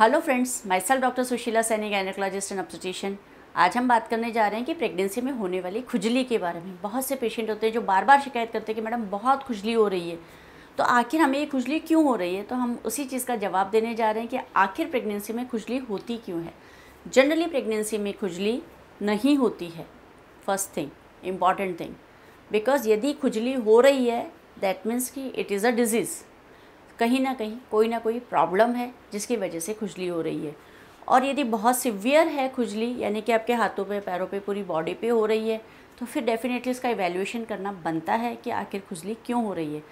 hello friends myself doctor Sushila Saini gynaecologist and obstetrician आज हम बात करने जा रहे हैं कि प्रेगनेंसी में होने वाली खुजली के बारे में बहुत से पेशेंट होते हैं जो बार बार शिकायत करते हैं कि मैडम बहुत खुजली हो रही है तो आखिर हमें ये खुजली क्यों हो रही है तो हम उसी चीज़ का जवाब देने जा रहे हैं कि आखिर प्रेगनेंसी में खुजली होती क्यों है जनरली प्रेगनेंसी में खुजली नहीं होती है first thing important thing because यदि खुजली हो रही है दैट मीन्स कि इट इज़ अ डिज़ीज़ कहीं ना कहीं कोई ना कोई प्रॉब्लम है जिसकी वजह से खुजली हो रही है और यदि बहुत सिवियर है खुजली यानी कि आपके हाथों पे पैरों पे पूरी बॉडी पे हो रही है तो फिर डेफिनेटली इसका इवेल्यूएशन करना बनता है कि आखिर खुजली क्यों हो रही है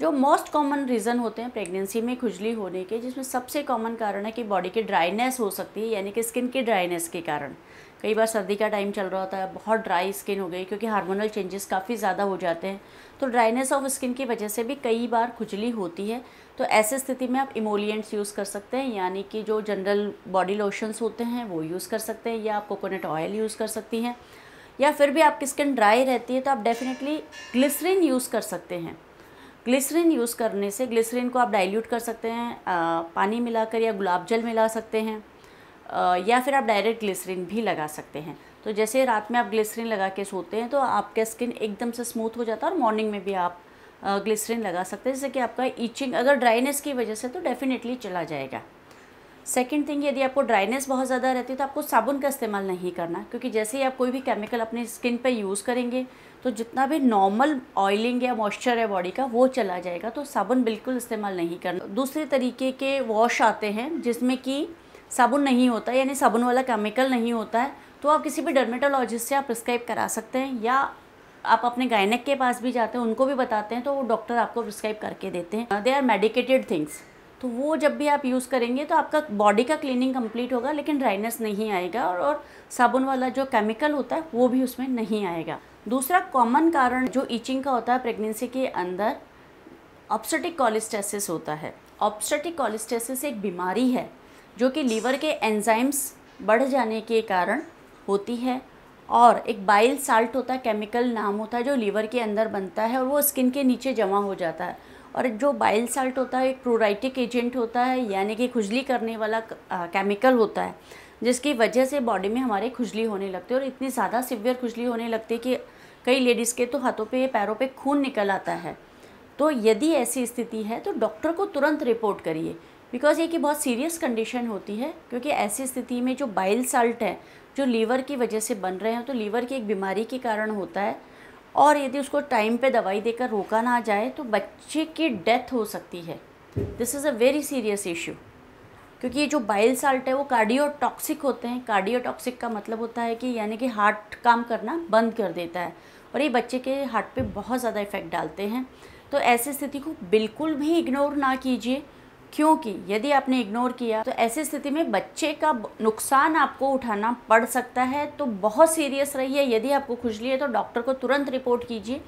जो मोस्ट कॉमन रीज़न होते हैं प्रेगनेंसी में खुजली होने के जिसमें सबसे कॉमन कारण है कि बॉडी की ड्राइनेस हो सकती है यानी कि स्किन की ड्राइनेस के कारण कई बार सर्दी का टाइम चल रहा होता है बहुत ड्राई स्किन हो गई क्योंकि हार्मोनल चेंजेस काफ़ी ज़्यादा हो जाते हैं तो ड्राइनेस ऑफ स्किन की वजह से भी कई बार खुजली होती है तो ऐसे स्थिति में आप इमोलियंट्स यूज़ कर सकते हैं यानी कि जो जनरल बॉडी लोशंस होते हैं वो यूज़ कर सकते हैं या आप कोकोनट ऑयल यूज़ कर सकती हैं या फिर भी आपकी स्किन ड्राई रहती है तो आप डेफिनेटली ग्लिसरीन यूज़ कर सकते हैं ग्लिसरीन यूज़ करने से ग्लिसरीन को आप डाइल्यूट कर सकते हैं आ, पानी मिलाकर या गुलाब जल मिला सकते हैं या फिर आप डायरेक्ट ग्लिसरीन भी लगा सकते हैं तो जैसे रात में आप ग्लिसरीन लगा के सोते हैं तो आपका स्किन एकदम से स्मूथ हो जाता है और मॉर्निंग में भी आप ग्लिसरीन लगा सकते हैं जैसे कि आपका ईचिंग अगर ड्राइनेस की वजह से तो डेफिनेटली चला जाएगा सेकेंड थिंग यदि आपको ड्राइनेस बहुत ज़्यादा रहती है तो आपको साबुन का इस्तेमाल नहीं करना क्योंकि जैसे ही आप कोई भी केमिकल अपने स्किन पे यूज़ करेंगे तो जितना भी नॉर्मल ऑयलिंग या मॉइस्चर है बॉडी का वो चला जाएगा तो साबुन बिल्कुल इस्तेमाल नहीं करना दूसरे तरीके के वॉश आते हैं जिसमें कि साबुन नहीं होता है यानी साबुन वाला केमिकल नहीं होता है तो आप किसी भी डर्मेटोलॉजिस्ट से आप प्रिस्क्राइब करा सकते हैं या आप अपने गायनक के पास भी जाते हैं उनको भी बताते हैं तो वो डॉक्टर आपको प्रिस्क्राइब करके देते हैं दे आर मेडिकेटेड थिंग्स तो वो जब भी आप यूज़ करेंगे तो आपका बॉडी का क्लीनिंग कंप्लीट होगा लेकिन ड्राइनेस नहीं आएगा और, और साबुन वाला जो केमिकल होता है वो भी उसमें नहीं आएगा दूसरा कॉमन कारण जो ईचिंग का होता है प्रेगनेंसी के अंदर ऑप्सटिक कॉलिस्टेसिस होता है ऑप्सटिक कॉलिस्टेसिस एक बीमारी है जो कि लीवर के एंजाइम्स बढ़ जाने के कारण होती है और एक बाइल साल्ट होता है केमिकल नाम होता है जो लीवर के अंदर बनता है और वो स्किन के नीचे जमा हो जाता है और जो बाइल साल्ट होता है एक प्रोराइटिक एजेंट होता है यानी कि खुजली करने वाला केमिकल होता है जिसकी वजह से बॉडी में हमारे खुजली होने लगती है और इतनी ज़्यादा सिवियर खुजली होने लगती है कि कई लेडीज़ के तो हाथों पे पैरों पे खून निकल आता है तो यदि ऐसी स्थिति है तो डॉक्टर को तुरंत रिपोर्ट करिए बिकॉज़ ये कि बहुत सीरियस कंडीशन होती है क्योंकि ऐसी स्थिति में जो बाइल साल्ट है जो लीवर की वजह से बन रहे हैं तो लीवर की एक बीमारी के कारण होता है और यदि उसको टाइम पे दवाई देकर रोका ना जाए तो बच्चे की डेथ हो सकती है this is a very serious issue क्योंकि ये जो बाइल साल्ट है वो कार्डियोटॉक्सिक होते हैं कार्डियोटॉक्सिक का मतलब होता है कि यानी कि हार्ट काम करना बंद कर देता है और ये बच्चे के हार्ट पे बहुत ज़्यादा इफ़ेक्ट डालते हैं तो ऐसी स्थिति को बिल्कुल भी इग्नोर ना कीजिए क्योंकि यदि आपने इग्नोर किया तो ऐसी स्थिति में बच्चे का नुकसान आपको उठाना पड़ सकता है तो बहुत सीरियस रहिए यदि आपको खुजली है तो डॉक्टर को तुरंत रिपोर्ट कीजिए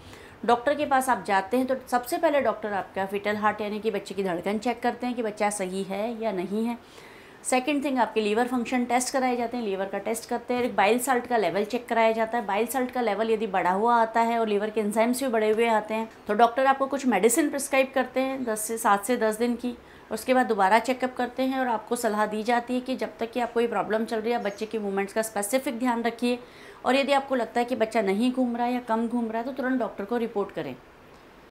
डॉक्टर के पास आप जाते हैं तो सबसे पहले डॉक्टर आपका फिटल हार्ट यानी कि बच्चे की धड़कन चेक करते हैं कि बच्चा सही है या नहीं है सेकेंड थिंग आपके लीवर फंक्शन टेस्ट कराए जाते हैं लीवर का टेस्ट करते हैं बाइल साल्ट का लेवल चेक कराया जाता है बाइल साल्ट का लेवल यदि बढ़ा हुआ आता है और लीवर के एंजाइम्स भी बढ़े हुए आते हैं तो डॉक्टर आपको कुछ मेडिसिन प्रिस्क्राइब करते हैं दस से सात से दस दिन की उसके बाद दोबारा चेकअप करते हैं और आपको सलाह दी जाती है कि जब तक कि आपको ये प्रॉब्लम चल रही है बच्चे के मूवमेंट्स का स्पेसिफिक ध्यान रखिए और यदि आपको लगता है कि बच्चा नहीं घूम रहा है या कम घूम रहा है तो तुरंत डॉक्टर को रिपोर्ट करें